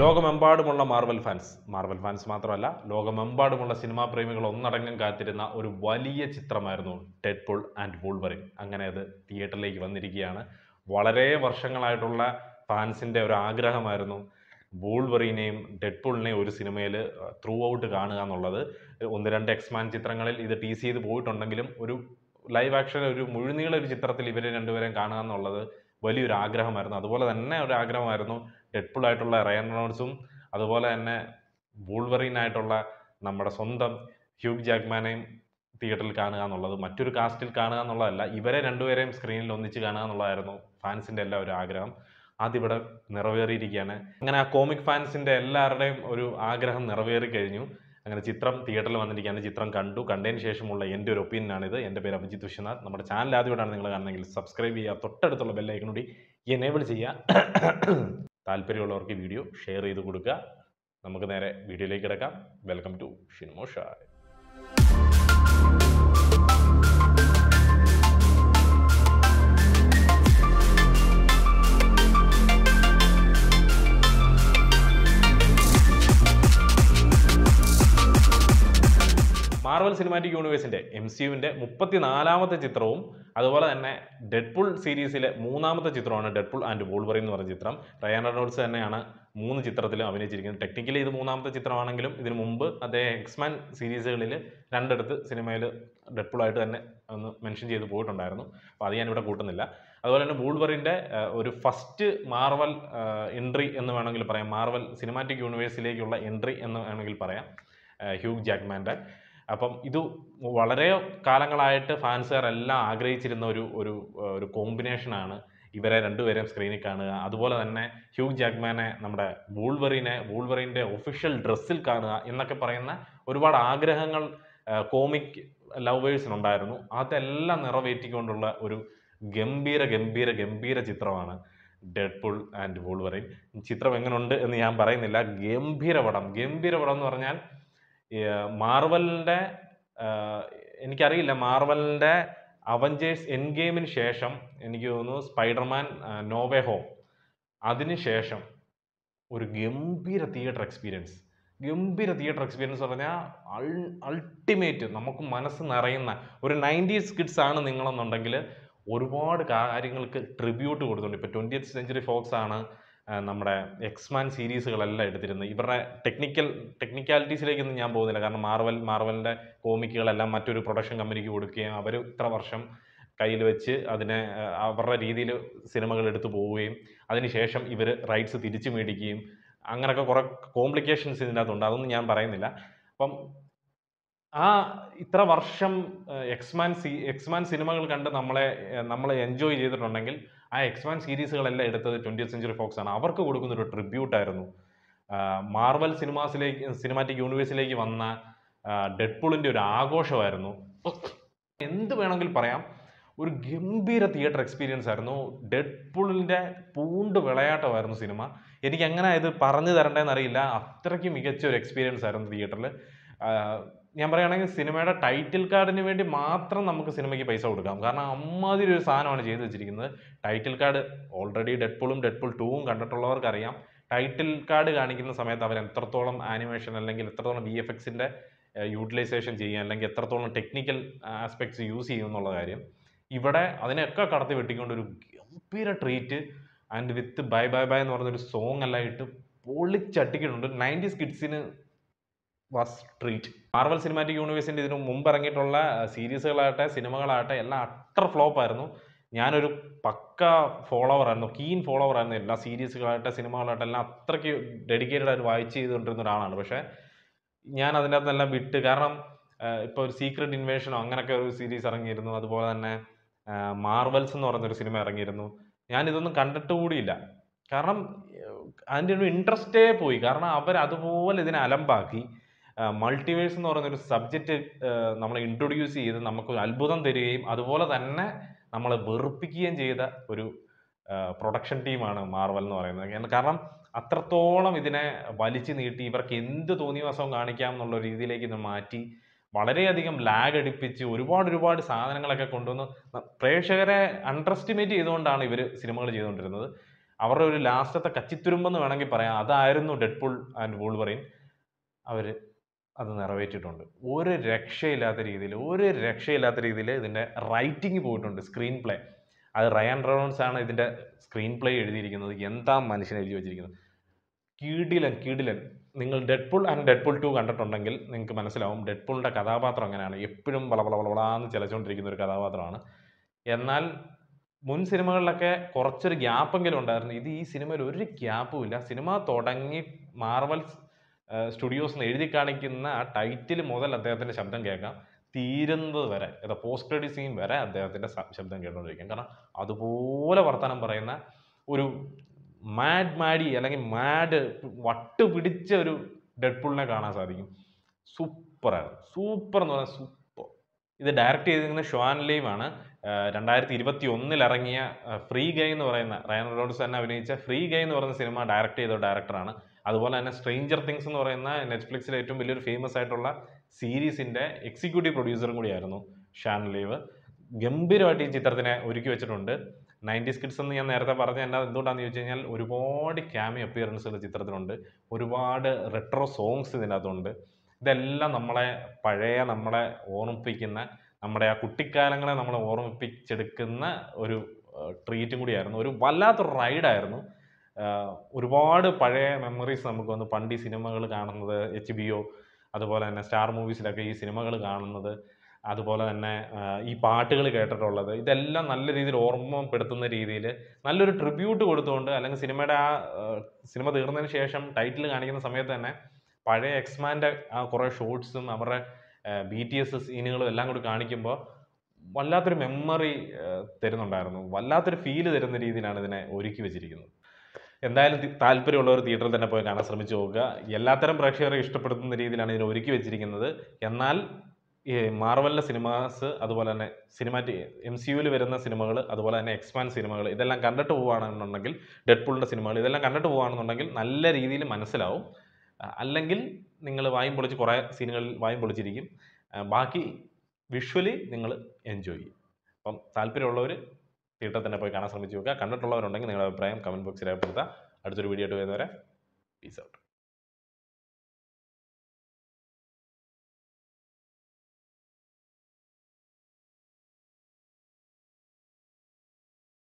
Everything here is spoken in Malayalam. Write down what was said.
ലോകമെമ്പാടുമുള്ള മാർവൽ ഫാൻസ് മാർവൽ ഫാൻസ് മാത്രമല്ല ലോകമെമ്പാടുമുള്ള സിനിമാ പ്രേമികൾ ഒന്നടങ്കം കാത്തിരുന്ന ഒരു വലിയ ചിത്രമായിരുന്നു പുൾ ആൻഡ് വൂൾവറിൻ അങ്ങനെ അത് തിയേറ്ററിലേക്ക് വന്നിരിക്കുകയാണ് വളരെ വർഷങ്ങളായിട്ടുള്ള ഫാൻസിൻ്റെ ഒരു ആഗ്രഹമായിരുന്നു വൂൾവറിനെയും പുളിനെയും ഒരു സിനിമയിൽ ത്രൂ ഔട്ട് കാണുക എന്നുള്ളത് ഒന്ന് രണ്ട് എക്സ്മാൻ ചിത്രങ്ങളിൽ ഇത് ടീസ് ചെയ്ത് പോയിട്ടുണ്ടെങ്കിലും ഒരു ലൈവ് ആക്ഷൻ ഒരു മുഴുനീള ഒരു ചിത്രത്തിൽ ഇവരെ രണ്ടുപേരെയും കാണുക എന്നുള്ളത് വലിയൊരു ആഗ്രഹമായിരുന്നു അതുപോലെ തന്നെ ഒരു ആഗ്രഹമായിരുന്നു ഡെഡ്പൂൾ ആയിട്ടുള്ള റയൻ റോണോട്സും അതുപോലെ തന്നെ വൂൾവറിൻ ആയിട്ടുള്ള നമ്മുടെ സ്വന്തം ഹ്യൂഗ് ജാക്മാനെയും തിയേറ്ററിൽ കാണുക എന്നുള്ളത് മറ്റൊരു കാസ്റ്റിൽ കാണുക എന്നുള്ളതല്ല ഇവരെ രണ്ടുപേരെയും സ്ക്രീനിൽ ഒന്നിച്ച് കാണുക എന്നുള്ളതായിരുന്നു ഫാൻസിൻ്റെ എല്ലാ ഒരു ആഗ്രഹം അതിവിടെ നിറവേറിയിരിക്കുകയാണ് അങ്ങനെ ആ കോമിക് ഫാൻസിൻ്റെ എല്ലാവരുടെയും ഒരു ആഗ്രഹം നിറവേറി കഴിഞ്ഞു അങ്ങനെ ചിത്രം തിയേറ്ററിൽ വന്നിരിക്കുകയാണ് ചിത്രം കണ്ടു കണ്ടതിന് ശേഷമുള്ള എൻ്റെ ഒരു ഒപ്പീനിയനാണിത് എൻ്റെ പേര് അഭിജിത് വിശ്വനാഥ് നമ്മുടെ ചാനൽ ആദ്യമായിട്ടാണ് നിങ്ങൾ കാണുന്നതെങ്കിൽ സബ്സ്ക്രൈബ് ചെയ്യുക തൊട്ടടുത്തുള്ള കൂടി എനേബിൾ ചെയ്യുക താല്പര്യമുള്ളവർക്ക് വീഡിയോ ഷെയർ ചെയ്ത് കൊടുക്കുക നമുക്ക് നേരെ വീഡിയോയിലേക്ക് കിടക്കാം വെൽക്കം ടു ഷിൻമോഷായ് സിനിമാറ്റിക് യൂണിവേഴ്സിന്റെ എം സി മുപ്പത്തിനാലാമത്തെ ചിത്രവും അതുപോലെ തന്നെ ഡെഡ്പുൾ സീരീസിലെ മൂന്നാമത്തെ ചിത്രമാണ് ഡെഡ്പുൾ ആൻഡ് വോൾവറിൻ എന്ന് പറഞ്ഞ ചിത്രം റയാൻ റോഡ്സ് തന്നെയാണ് മൂന്ന് ചിത്രത്തിലും അഭിനയിച്ചിരിക്കുന്നത് ടെക്നിക്കലി ഇത് മൂന്നാമത്തെ ചിത്രമാണെങ്കിലും ഇതിന് മുമ്പ് അദ്ദേഹം എക്സ്മാൻ സീരീസുകളിൽ രണ്ടിടത്ത് സിനിമയിൽ ഡെഡ്പുളായിട്ട് തന്നെ ഒന്ന് മെൻഷൻ ചെയ്ത് പോയിട്ടുണ്ടായിരുന്നു അപ്പോൾ അത് ഞാനിവിടെ കൂട്ടുന്നില്ല അതുപോലെ തന്നെ വൂൾവറിൻ്റെ ഒരു ഫസ്റ്റ് മാർവൽ എൻട്രി എന്ന് വേണമെങ്കിൽ പറയാം മാർവൽ സിനിമാറ്റിക് യൂണിവേഴ്സിലേക്കുള്ള എൻട്രി എന്ന് വേണമെങ്കിൽ പറയാം ഹ്യൂഗ് ജാക്മാൻ്റെ അപ്പം ഇത് വളരെ കാലങ്ങളായിട്ട് ഫാൻസുകാർ എല്ലാം ആഗ്രഹിച്ചിരുന്ന ഒരു ഒരു ഒരു കോമ്പിനേഷനാണ് ഇവരെ രണ്ടുപേരെയും സ്ക്രീനിൽ കാണുക അതുപോലെ തന്നെ ഹ്യൂ ജാക്മാനെ നമ്മുടെ വൂൾവറിനെ വൂൾവറിൻ്റെ ഒഫീഷ്യൽ ഡ്രസ്സിൽ കാണുക എന്നൊക്കെ പറയുന്ന ഒരുപാട് ആഗ്രഹങ്ങൾ കോമിക് ലവേഴ്സിനുണ്ടായിരുന്നു അതെല്ലാം നിറവേറ്റിക്കൊണ്ടുള്ള ഒരു ഗംഭീര ഗംഭീര ഗംഭീര ചിത്രമാണ് ഡെഡ് പുൾ ആൻഡ് വൂൾവറിൻ ചിത്രം എങ്ങനെയുണ്ട് എന്ന് ഞാൻ പറയുന്നില്ല ഗംഭീര പടം ഗംഭീര പടം എന്ന് പറഞ്ഞാൽ മാർവലിൻ്റെ എനിക്കറിയില്ല മാർവലിൻ്റെ അവഞ്ചേഴ്സ് എൻ ഗെയിമിന് ശേഷം എനിക്ക് തോന്നുന്നു സ്പൈഡർമാൻ നോവേ ഹോം അതിന് ശേഷം ഒരു ഗംഭീര തിയേറ്റർ എക്സ്പീരിയൻസ് ഗംഭീര തിയേറ്റർ എക്സ്പീരിയൻസ് പറഞ്ഞാൽ അൾട്ടിമേറ്റ് നമുക്ക് മനസ്സ് നിറയുന്ന ഒരു നയൻറ്റീസ് കിഡ്സ് ആണ് നിങ്ങളെന്നുണ്ടെങ്കിൽ ഒരുപാട് കാര്യങ്ങൾക്ക് ട്രിബ്യൂട്ട് കൊടുത്തുകൊണ്ട് ഇപ്പോൾ ട്വൻറ്റിയത്ത് സെഞ്ച്വറി ഫോക്സ് ആണ് നമ്മുടെ എക്സ്മാൻ സീരീസുകളെല്ലാം എടുത്തിരുന്നത് ഇവരുടെ ടെക്നിക്കൽ ടെക്നിക്കാലിറ്റീസിലേക്കൊന്നും ഞാൻ പോകുന്നില്ല കാരണം മാർവൽ മാർവലിൻ്റെ കോമിക്കുകളെല്ലാം മറ്റൊരു പ്രൊഡക്ഷൻ കമ്പനിക്ക് കൊടുക്കുകയും അവർ ഇത്ര വർഷം കയ്യിൽ വെച്ച് അതിനെ അവരുടെ രീതിയിൽ സിനിമകൾ എടുത്തു പോവുകയും അതിനുശേഷം ഇവർ റൈറ്റ്സ് തിരിച്ചു മേടിക്കുകയും അങ്ങനെയൊക്കെ കുറേ കോംപ്ലിക്കേഷൻസ് ഇതിനകത്തുണ്ട് അതൊന്നും ഞാൻ പറയുന്നില്ല അപ്പം ആ ഇത്ര വർഷം എക്സ്മാൻ സി എക്സ്മാൻ സിനിമകൾ കണ്ട് നമ്മളെ നമ്മളെ എൻജോയ് ചെയ്തിട്ടുണ്ടെങ്കിൽ ആ എക്സ് വൺ സീരീസുകളെല്ലാം എടുത്തത് ട്വൻറ്റി സെഞ്ചുറി ഫോക്സ് ആണ് അവർക്ക് കൊടുക്കുന്ന ഒരു ട്രിബ്യൂട്ടായിരുന്നു മാർവൽ സിനിമാസിലേക്ക് സിനിമാറ്റിക് യൂണിവേഴ്സിലേക്ക് വന്ന ഡെഡ്പൂളിൻ്റെ ഒരു ആഘോഷമായിരുന്നു എന്ത് വേണമെങ്കിൽ പറയാം ഒരു ഗംഭീര തിയേറ്റർ എക്സ്പീരിയൻസ് ആയിരുന്നു ഡെഡ്പൂളിൻ്റെ പൂണ്ട് വിളയാട്ടമായിരുന്നു സിനിമ എനിക്ക് എങ്ങനെ ഇത് പറഞ്ഞു തരേണ്ടതെന്ന് അറിയില്ല അത്രയ്ക്ക് മികച്ച ഒരു എക്സ്പീരിയൻസ് ആയിരുന്നു തിയേറ്ററിൽ ഞാൻ പറയുകയാണെങ്കിൽ സിനിമയുടെ ടൈറ്റിൽ കാർഡിന് വേണ്ടി മാത്രം നമുക്ക് സിനിമയ്ക്ക് പൈസ കൊടുക്കാം കാരണം അമ്മാതിരി ഒരു സാധനമാണ് ചെയ്തു വെച്ചിരിക്കുന്നത് ടൈറ്റിൽ കാർഡ് ഓൾറെഡി ഡെഡ്പുളും ഡെഡ്പുൾ ടൂവും അറിയാം ടൈറ്റിൽ കാർഡ് കാണിക്കുന്ന സമയത്ത് അവർ എത്രത്തോളം ആനിമേഷൻ അല്ലെങ്കിൽ എത്രത്തോളം വി എഫ് എക്സിൻ്റെ യൂട്ടിലൈസേഷൻ ചെയ്യുക അല്ലെങ്കിൽ എത്രത്തോളം ടെക്നിക്കൽ ആസ്പെക്ട്സ് യൂസ് ചെയ്യും എന്നുള്ള കാര്യം ഇവിടെ അതിനെയൊക്കെ കടത്തി വെട്ടിക്കൊണ്ട് ഒരു ഗംഭീര treat and with bye bye bye എന്ന് പറഞ്ഞൊരു സോങ് എല്ലാം ഇട്ട് പൊളിച്ചട്ടിക്കുന്നുണ്ട് നയൻറ്റീസ് കിഡ്സിന് വാസ് ട്രീറ്റ് മാർവൽ സിനിമാറ്റിക് യൂണിവേഴ്സിൻ്റെ ഇതിനു മുമ്പ് ഇറങ്ങിയിട്ടുള്ള സീരീസുകളാകട്ടെ സിനിമകളാകട്ടെ എല്ലാം അട്ടർ ഫ്ലോപ്പ് ആയിരുന്നു ഞാനൊരു പക്ക ഫോളോവർ ആയിരുന്നു കീൻ ഫോളോവർ ആയിരുന്നു എല്ലാ സീരീസുകളാകട്ടെ സിനിമകളാകട്ടെ എല്ലാം അത്രയ്ക്ക് ഡെഡിക്കേറ്റഡ് ആയിട്ട് വായിച്ച് ചെയ്തുകൊണ്ടിരുന്ന ഒരാളാണ് പക്ഷേ ഞാൻ അതിൻ്റെ അകത്തെല്ലാം വിട്ട് കാരണം ഇപ്പോൾ ഒരു സീക്രട്ട് ഇൻവേഷനോ അങ്ങനെയൊക്കെ ഒരു സീരീസ് ഇറങ്ങിയിരുന്നു അതുപോലെ തന്നെ മാർവൽസ് എന്ന് പറയുന്നൊരു സിനിമ ഇറങ്ങിയിരുന്നു ഞാൻ ഇതൊന്നും കണ്ടിട്ട് കൂടിയില്ല കാരണം അതിൻ്റെ ഒരു ഇൻട്രസ്റ്റേ പോയി കാരണം അവർ അതുപോലെ ഇതിനെ അലമ്പാക്കി മൾട്ടിവേഴ്സ് എന്ന് പറയുന്ന ഒരു സബ്ജക്റ്റ് നമ്മൾ ഇൻട്രൊഡ്യൂസ് ചെയ്ത് നമുക്ക് ഒരു അത്ഭുതം തരികയും അതുപോലെ തന്നെ നമ്മളെ വെറുപ്പിക്കുകയും ചെയ്ത ഒരു പ്രൊഡക്ഷൻ ടീമാണ് മാർവൽ എന്ന് പറയുന്നത് കാരണം അത്രത്തോളം ഇതിനെ വലിച്ചു നീട്ടി ഇവർക്ക് എന്ത് തോന്നിയ തോന്നിയവാസവും കാണിക്കാം എന്നുള്ള രീതിയിലേക്ക് ഇത് മാറ്റി വളരെയധികം ലാഗ് അടിപ്പിച്ച് ഒരുപാട് ഒരുപാട് സാധനങ്ങളൊക്കെ കൊണ്ടുവന്ന് പ്രേക്ഷകരെ അണ്ടർ എസ്റ്റിമേറ്റ് ചെയ്തുകൊണ്ടാണ് ഇവർ സിനിമകൾ ചെയ്തുകൊണ്ടിരുന്നത് അവരുടെ ഒരു ലാസ്റ്റത്തെ കച്ചിത്തുരുമ്പെന്ന് വേണമെങ്കിൽ പറയാം അതായിരുന്നു ഡെഡ്പുൾ ആൻഡ് വൂൾവറിൻ അവർ അത് നിറവേറ്റിയിട്ടുണ്ട് ഒരു രക്ഷയില്ലാത്ത രീതിയിൽ ഒരു രക്ഷയില്ലാത്ത രീതിയിൽ ഇതിൻ്റെ റൈറ്റിംഗ് പോയിട്ടുണ്ട് സ്ക്രീൻ പ്ലേ അത് റയാൻ റോൺസ് ആണ് ഇതിൻ്റെ സ്ക്രീൻ പ്ലേ എഴുതിയിരിക്കുന്നത് എന്താ മനുഷ്യൻ എഴുതി വെച്ചിരിക്കുന്നത് കീഡിലൻ കീഡിലൻ നിങ്ങൾ ഡെഡ്പുൾ ആൻഡ് ഡെഡ്പുൾ ടു കണ്ടിട്ടുണ്ടെങ്കിൽ നിങ്ങൾക്ക് മനസ്സിലാവും ഡെഡ്പുളിൻ്റെ കഥാപാത്രം അങ്ങനെയാണ് എപ്പോഴും വളവളവളവളാന്ന് ചിലച്ചുകൊണ്ടിരിക്കുന്ന ഒരു കഥാപാത്രമാണ് എന്നാൽ മുൻ സിനിമകളിലൊക്കെ കുറച്ചൊരു ഗ്യാപ്പെങ്കിലും ഉണ്ടായിരുന്നു ഇത് ഈ സിനിമയിൽ ഒരു ഗ്യാപ്പും ഇല്ല സിനിമ തുടങ്ങി മാർവൽസ് സ്റ്റുഡിയോസ് എന്ന് എഴുതി കാണിക്കുന്ന ആ ടൈറ്റിൽ മുതൽ അദ്ദേഹത്തിൻ്റെ ശബ്ദം കേൾക്കാം തീരുന്നത് വരെ അതായത് പോസ്റ്റ് ക്രെഡിറ്റ് സീൻ വരെ അദ്ദേഹത്തിൻ്റെ ശബ്ദം കേട്ടുകൊണ്ടിരിക്കും കാരണം അതുപോലെ വർത്തമാനം പറയുന്ന ഒരു മാഡ് മാഡി അല്ലെങ്കിൽ മാഡ് വട്ട് പിടിച്ച ഒരു ഡെഡ്പുളിനെ കാണാൻ സാധിക്കും സൂപ്പറാണ് സൂപ്പർ എന്ന് പറഞ്ഞാൽ സൂപ്പർ ഇത് ഡയറക്റ്റ് ചെയ്തിരിക്കുന്ന ഷുവാൻ ലീവാണ് രണ്ടായിരത്തി ഇരുപത്തി ഒന്നിൽ ഇറങ്ങിയ ഫ്രീ ഗൈ എന്ന് പറയുന്ന റയൻ റോഡ്സ് തന്നെ അഭിനയിച്ച ഫ്രീ ഗൈ എന്ന് പറയുന്ന സിനിമ ഡയറക്റ്റ് ചെയ്ത ഡയറക്ടറാണ് അതുപോലെ തന്നെ സ്ട്രേഞ്ചർ തിങ്സ് എന്ന് പറയുന്ന നെറ്റ്ഫ്ലിക്സിലെ ഏറ്റവും വലിയൊരു ഫേമസ് ആയിട്ടുള്ള സീരീസിൻ്റെ എക്സിക്യൂട്ടീവ് പ്രൊഡ്യൂസറും കൂടിയായിരുന്നു ഷാൻ ലീവ് ഗംഭീരമായിട്ട് ഈ ചിത്രത്തിനെ ഒരുക്കി വെച്ചിട്ടുണ്ട് നയൻറ്റീസ് കിഡ്സ് എന്ന് ഞാൻ നേരത്തെ പറഞ്ഞ എന്നാൽ എന്തുകൊണ്ടാന്ന് ചോദിച്ചു കഴിഞ്ഞാൽ ഒരുപാട് ക്യാമി അപ്പിയറൻസുകൾ ചിത്രത്തിലുണ്ട് ഒരുപാട് റെട്രോ സോങ്സ് ഇതിനകത്തുണ്ട് ഇതെല്ലാം നമ്മളെ പഴയ നമ്മളെ ഓർമ്മിപ്പിക്കുന്ന നമ്മുടെ ആ കുട്ടിക്കാലങ്ങളെ നമ്മളെ ഓർമ്മിപ്പിച്ചെടുക്കുന്ന ഒരു ട്രീറ്റും കൂടിയായിരുന്നു ഒരു വല്ലാത്തൊരു റൈഡായിരുന്നു ഒരുപാട് പഴയ മെമ്മറീസ് നമുക്ക് വന്ന് പണ്ട് ഈ സിനിമകൾ കാണുന്നത് എച്ച് ബി ഒ അതുപോലെ തന്നെ സ്റ്റാർ മൂവീസിലൊക്കെ ഈ സിനിമകൾ കാണുന്നത് അതുപോലെ തന്നെ ഈ പാട്ടുകൾ കേട്ടിട്ടുള്ളത് ഇതെല്ലാം നല്ല രീതിയിൽ ഓർമ്മപ്പെടുത്തുന്ന രീതിയിൽ നല്ലൊരു ട്രിബ്യൂട്ട് കൊടുത്തുകൊണ്ട് അല്ലെങ്കിൽ സിനിമയുടെ ആ സിനിമ തീർന്നതിന് ശേഷം ടൈറ്റിൽ കാണിക്കുന്ന സമയത്ത് തന്നെ പഴയ എക്സ്മാൻ്റെ ആ കുറേ ഷോർട്സും അവരുടെ ബി ടി എസ് സീനുകളും എല്ലാം കൂടി കാണിക്കുമ്പോൾ വല്ലാത്തൊരു മെമ്മറി തരുന്നുണ്ടായിരുന്നു വല്ലാത്തൊരു ഫീല് തരുന്ന രീതിയിലാണ് ഇതിനെ ഒരുക്കി വെച്ചിരിക്കുന്നത് എന്തായാലും താല്പര്യമുള്ളവർ തിയേറ്ററിൽ തന്നെ പോയി കാണാൻ ശ്രമിച്ചു നോക്കുക എല്ലാത്തരം പ്രേക്ഷകരെ ഇഷ്ടപ്പെടുത്തുന്ന രീതിയിലാണ് ഇതിനെ ഒരുക്കി വെച്ചിരിക്കുന്നത് എന്നാൽ ഈ മാർവലിലെ സിനിമാസ് അതുപോലെ തന്നെ സിനിമാറ്റിക് എം സി യുവിൽ വരുന്ന സിനിമകൾ അതുപോലെ തന്നെ എക്സ്പാൻ സിനിമകൾ ഇതെല്ലാം കണ്ടിട്ട് പോവുകയാണെന്നുണ്ടെങ്കിൽ ഡെഡ്പൂളിൻ്റെ സിനിമകൾ ഇതെല്ലാം കണ്ടിട്ട് പോവുകയാണെന്നുണ്ടെങ്കിൽ നല്ല രീതിയിൽ മനസ്സിലാവും അല്ലെങ്കിൽ നിങ്ങൾ വായും പൊളിച്ച് കുറേ സീനുകളിൽ വായും പൊളിച്ചിരിക്കും ബാക്കി വിഷ്വലി നിങ്ങൾ എൻജോയ് ചെയ്യും അപ്പം താല്പര്യമുള്ളവർ തിയേറ്ററിൽ തന്നെ പോയി കാണാൻ ശ്രമിച്ചു നോക്കുക കണ്ടിട്ടുള്ളവരുണ്ടെങ്കിൽ നിങ്ങളുടെ അഭിപ്രായം കമൻറ്റ് ബോക്സിൽ രേഖപ്പെടുത്തുക അടുത്തൊരു വീഡിയോ ആയിട്ട് വരുന്നവരെ പീസ് ഔട്ട്